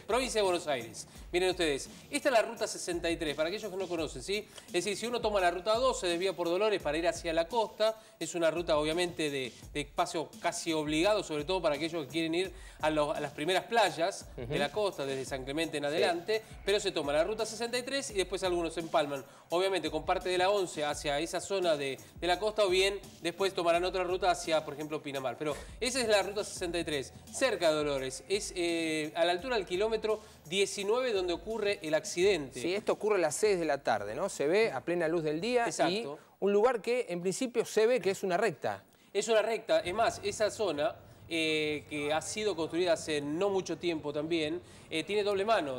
provincia de Buenos Aires. Miren ustedes, esta es la ruta 63, para aquellos que no conocen, ¿sí? Es decir, si uno toma la ruta 12, se desvía por Dolores para ir hacia la costa, es una ruta obviamente de, espacio casi obligado, sobre todo para aquellos que quieren ir a, las primeras playas de la costa, desde San Clemente en adelante, pero se toma la ruta 63 y después algunos se empalman, obviamente con parte de la 11 hacia esa zona de, la costa o bien después tomarán otra ruta hacia, por ejemplo, Pinamar. Pero esa es la ruta 63, cerca de Dolores, es eh, a la altura del kilómetro 19 donde ocurre el accidente. Sí, esto ocurre a las 6 de la tarde, ¿no? Se ve a plena luz del día Exacto. y un lugar que en principio se ve que es una recta. Es una recta, es más, esa zona eh, que ha sido construida hace no mucho tiempo también, eh, tiene doble mano.